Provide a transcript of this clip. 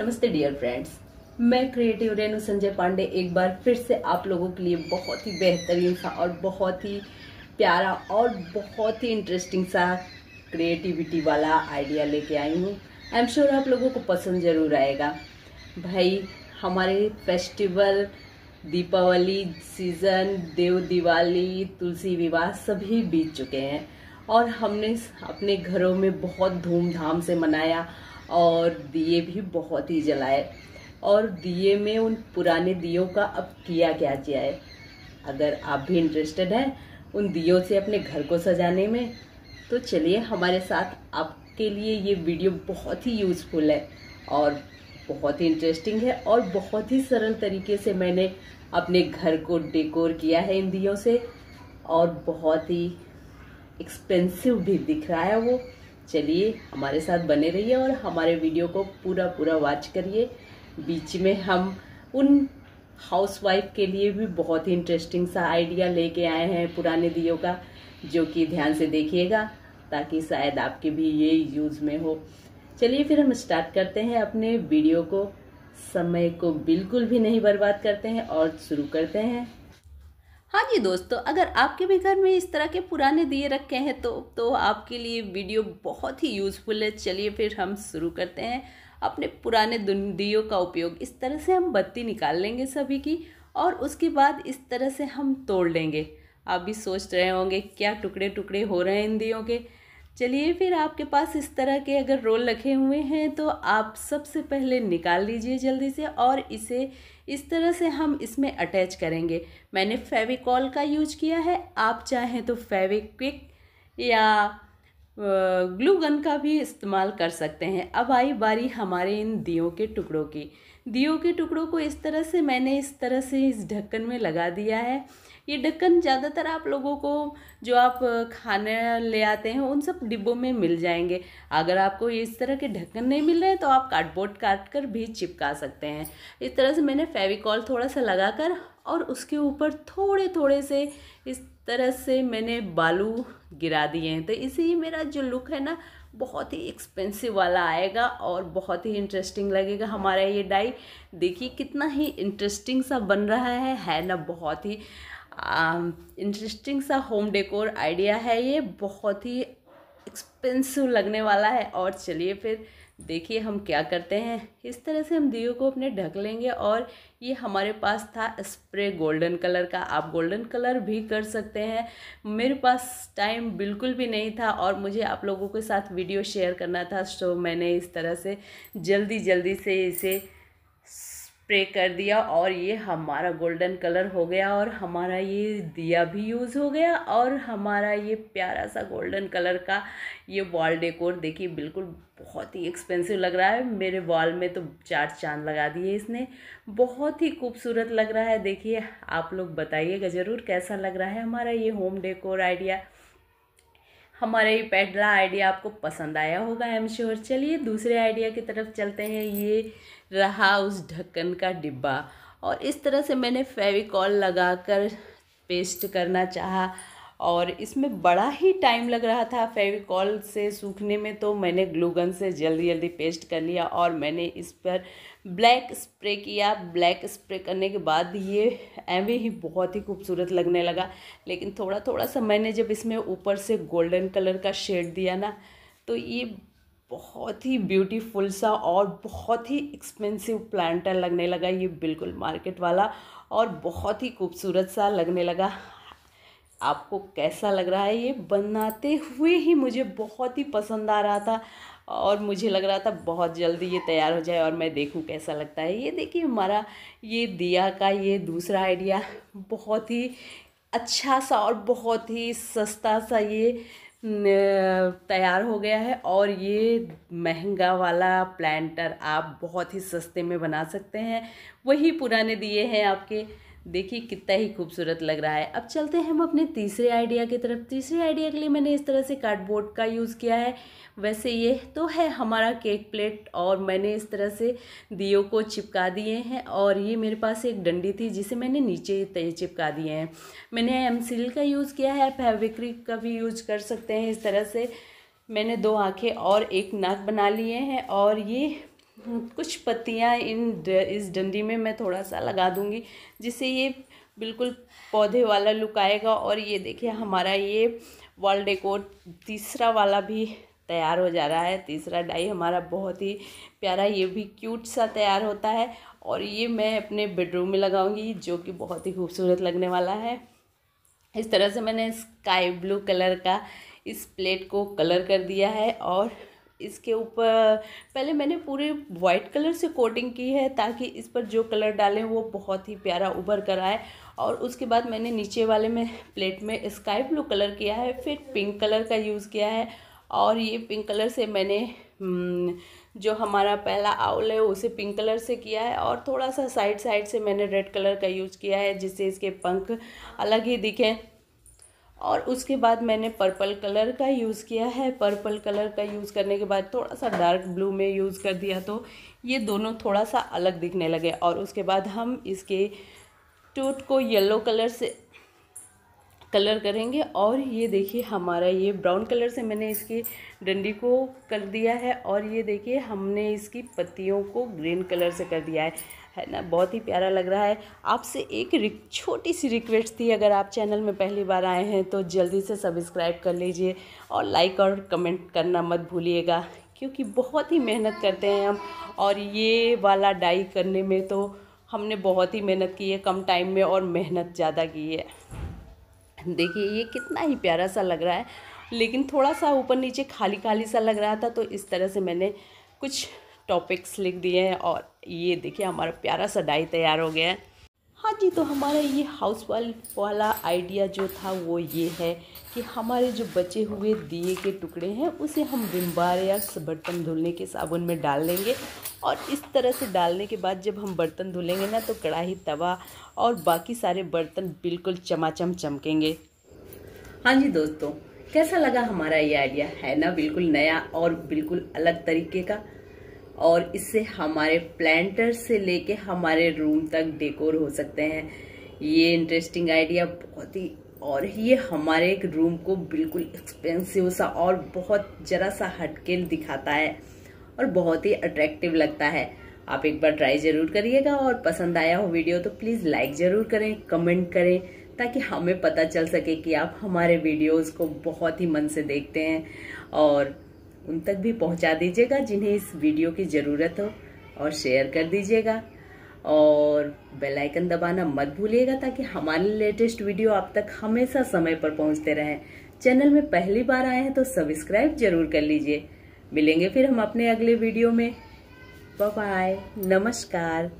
नमस्ते dear friends मैं creative Renu Sanjay Pandey एक बार फिर से आप लोगों के लिए बहुत ही बेहतरीन सा और बहुत ही प्यारा और बहुत ही इंटरेस्टिंग सा क्रिएटिविटी वाला आइडिया लेके आई हूँ आई एम श्योर आप लोगों को पसंद ज़रूर आएगा भाई हमारे फेस्टिवल दीपावली सीज़न देव दिवाली तुलसी विवाह सभी बीत चुके हैं और हमने अपने घरों में बहुत धूमधाम से मनाया और दिए भी बहुत ही जलाए और दिए में उन पुराने दियों का अब किया क्या जाए अगर आप भी इंटरेस्टेड हैं उन दियों से अपने घर को सजाने में तो चलिए हमारे साथ आपके लिए ये वीडियो बहुत ही यूज़फुल है और बहुत ही इंटरेस्टिंग है और बहुत ही सरल तरीके से मैंने अपने घर को डेकोर किया है इन दियों से और बहुत ही एक्सपेंसिव भी दिख रहा है वो चलिए हमारे साथ बने रहिए और हमारे वीडियो को पूरा पूरा वॉच करिए बीच में हम उन हाउसवाइफ के लिए भी बहुत ही इंटरेस्टिंग सा आइडिया लेके आए हैं पुराने दियो का जो कि ध्यान से देखिएगा ताकि शायद आपके भी ये यूज़ में हो चलिए फिर हम स्टार्ट करते हैं अपने वीडियो को समय को बिल्कुल भी नहीं बर्बाद करते हैं और शुरू करते हैं हाँ जी दोस्तों अगर आपके भी घर में इस तरह के पुराने दिए रखे हैं तो तो आपके लिए वीडियो बहुत ही यूज़फुल है चलिए फिर हम शुरू करते हैं अपने पुराने दियों का उपयोग इस तरह से हम बत्ती निकाल लेंगे सभी की और उसके बाद इस तरह से हम तोड़ लेंगे आप भी सोच रहे होंगे क्या टुकड़े टुकड़े हो रहे हैं इन दियों के चलिए फिर आपके पास इस तरह के अगर रोल रखे हुए हैं तो आप सबसे पहले निकाल लीजिए जल्दी से और इसे इस तरह से हम इसमें अटैच करेंगे मैंने फेविकॉल का यूज किया है आप चाहें तो फेविक्विक या ग्लू गन का भी इस्तेमाल कर सकते हैं अब आई बारी हमारे इन दियों के टुकड़ों की दियों के टुकड़ों को इस तरह से मैंने इस तरह से इस ढक्कन में लगा दिया है ये ढक्कन ज़्यादातर आप लोगों को जो आप खाने ले आते हैं उन सब डिब्बों में मिल जाएंगे अगर आपको इस तरह के ढक्कन नहीं मिल रहे तो आप कार्डबोर्ड काट कर भी चिपका सकते हैं इस तरह से मैंने फेविकॉल थोड़ा सा लगा कर और उसके ऊपर थोड़े थोड़े से इस तरह से मैंने बालू गिरा दिए हैं तो इसी ही मेरा जो लुक है ना बहुत ही एक्सपेंसिव वाला आएगा और बहुत ही इंटरेस्टिंग लगेगा हमारा ये डाई देखिए कितना ही इंटरेस्टिंग सा बन रहा है है ना बहुत ही इंटरेस्टिंग सा होम डेकोर आइडिया है ये बहुत ही एक्सपेंसिव लगने वाला है और चलिए फिर देखिए हम क्या करते हैं इस तरह से हम दियो को अपने ढक लेंगे और ये हमारे पास था स्प्रे गोल्डन कलर का आप गोल्डन कलर भी कर सकते हैं मेरे पास टाइम बिल्कुल भी नहीं था और मुझे आप लोगों के साथ वीडियो शेयर करना था तो मैंने इस तरह से जल्दी जल्दी से इसे स्प्रे कर दिया और ये हमारा गोल्डन कलर हो गया और हमारा ये दिया भी यूज़ हो गया और हमारा ये प्यारा सा गोल्डन कलर का ये वॉल डेकोर देखिए बिल्कुल बहुत ही एक्सपेंसिव लग रहा है मेरे वॉल में तो चार चांद लगा दिए इसने बहुत ही खूबसूरत लग रहा है देखिए आप लोग बताइएगा ज़रूर कैसा लग रहा है हमारा ये होम डेकोर आइडिया हमारा ये पहला आइडिया आपको पसंद आया होगा आई एम श्योर चलिए दूसरे आइडिया की तरफ चलते हैं ये रहा उस ढक्कन का डिब्बा और इस तरह से मैंने फेविकॉल लगाकर पेस्ट करना चाहा और इसमें बड़ा ही टाइम लग रहा था फेविकॉल से सूखने में तो मैंने ग्लूगन से जल्दी जल्दी पेस्ट कर लिया और मैंने इस पर ब्लैक स्प्रे किया ब्लैक स्प्रे करने के बाद ये एवं ही बहुत ही खूबसूरत लगने लगा लेकिन थोड़ा थोड़ा सा मैंने जब इसमें ऊपर से गोल्डन कलर का शेड दिया ना तो ये बहुत ही ब्यूटीफुल सा और बहुत ही एक्सपेंसिव प्लांटर लगने लगा ये बिल्कुल मार्केट वाला और बहुत ही खूबसूरत सा लगने लगा आपको कैसा लग रहा है ये बनाते हुए ही मुझे बहुत ही पसंद आ रहा था और मुझे लग रहा था बहुत जल्दी ये तैयार हो जाए और मैं देखूँ कैसा लगता है ये देखिए हमारा ये दिया का ये दूसरा आइडिया बहुत ही अच्छा सा और बहुत ही सस्ता सा ये तैयार हो गया है और ये महंगा वाला प्लांटर आप बहुत ही सस्ते में बना सकते हैं वही पुराने दिए हैं आपके देखिए कितना ही खूबसूरत लग रहा है अब चलते हैं हम अपने तीसरे आइडिया की तरफ तीसरे आइडिया के लिए मैंने इस तरह से कार्डबोर्ड का यूज़ किया है वैसे ये तो है हमारा केक प्लेट और मैंने इस तरह से दियो को चिपका दिए हैं और ये मेरे पास एक डंडी थी जिसे मैंने नीचे चिपका दिए हैं मैंने एम का यूज़ किया है फेविक्रिक का भी यूज कर सकते हैं इस तरह से मैंने दो आँखें और एक नाक बना लिए हैं और ये कुछ पत्तियाँ इन इस डंडी में मैं थोड़ा सा लगा दूँगी जिससे ये बिल्कुल पौधे वाला लुक आएगा और ये देखिए हमारा ये वॉल डेकोर तीसरा वाला भी तैयार हो जा रहा है तीसरा डाई हमारा बहुत ही प्यारा ये भी क्यूट सा तैयार होता है और ये मैं अपने बेडरूम में लगाऊंगी जो कि बहुत ही खूबसूरत लगने वाला है इस तरह से मैंने स्काई ब्लू कलर का इस प्लेट को कलर कर दिया है और इसके ऊपर पहले मैंने पूरे वाइट कलर से कोटिंग की है ताकि इस पर जो कलर डालें वो बहुत ही प्यारा उभर कर आए और उसके बाद मैंने नीचे वाले में प्लेट में स्काई ब्लू कलर किया है फिर पिंक कलर का यूज़ किया है और ये पिंक कलर से मैंने हम्म, जो हमारा पहला आउल है उसे पिंक कलर से किया है और थोड़ा सा साइड साइड से मैंने रेड कलर का यूज़ किया है जिससे इसके पंख अलग ही दिखें और उसके बाद मैंने पर्पल कलर का यूज़ किया है पर्पल कलर का यूज़ करने के बाद थोड़ा सा डार्क ब्लू में यूज़ कर दिया तो ये दोनों थोड़ा सा अलग दिखने लगे और उसके बाद हम इसके टूट को येलो कलर से कलर करेंगे और ये देखिए हमारा ये ब्राउन कलर से मैंने इसकी डंडी को कर दिया है और ये देखिए हमने इसकी पत्तियों को ग्रीन कलर से कर दिया है है ना बहुत ही प्यारा लग रहा है आपसे एक छोटी सी रिक्वेस्ट थी अगर आप चैनल में पहली बार आए हैं तो जल्दी से सब्सक्राइब कर लीजिए और लाइक और कमेंट करना मत भूलिएगा क्योंकि बहुत ही मेहनत करते हैं हम और ये वाला डाई करने में तो हमने बहुत ही मेहनत की है कम टाइम में और मेहनत ज़्यादा की है देखिए ये कितना ही प्यारा सा लग रहा है लेकिन थोड़ा सा ऊपर नीचे खाली खाली सा लग रहा था तो इस तरह से मैंने कुछ टॉपिक्स लिख दिए हैं और ये देखिए हमारा प्यारा सा डाई तैयार हो गया है हाँ जी तो हमारा ये हाउस वाइफ वाला आइडिया जो था वो ये है कि हमारे जो बचे हुए दिए के टुकड़े हैं उसे हम बार या बर्तन धुलने के साबुन में डाल लेंगे और इस तरह से डालने के बाद जब हम बर्तन धुलेंगे ना तो कढ़ाई तवा और बाकी सारे बर्तन बिल्कुल चमाचम चमकेंगे हाँ जी दोस्तों कैसा लगा हमारा ये आइडिया है ना बिल्कुल नया और बिल्कुल अलग तरीके का और इससे हमारे प्लांटर से लेके हमारे रूम तक डेकोर हो सकते हैं ये इंटरेस्टिंग आइडिया बहुत ही और ये हमारे एक रूम को बिल्कुल एक्सपेंसिव सा और बहुत ज़रा सा हटके दिखाता है और बहुत ही अट्रैक्टिव लगता है आप एक बार ट्राई ज़रूर करिएगा और पसंद आया हो वीडियो तो प्लीज़ लाइक ज़रूर करें कमेंट करें ताकि हमें पता चल सके कि आप हमारे वीडियोस को बहुत ही मन से देखते हैं और उन तक भी पहुंचा दीजिएगा जिन्हें इस वीडियो की ज़रूरत हो और शेयर कर दीजिएगा और बेल आइकन दबाना मत भूलिएगा ताकि हमारे लेटेस्ट वीडियो आप तक हमेशा समय पर पहुंचते रहें चैनल में पहली बार आए हैं तो सब्सक्राइब जरूर कर लीजिए मिलेंगे फिर हम अपने अगले वीडियो में बाय नमस्कार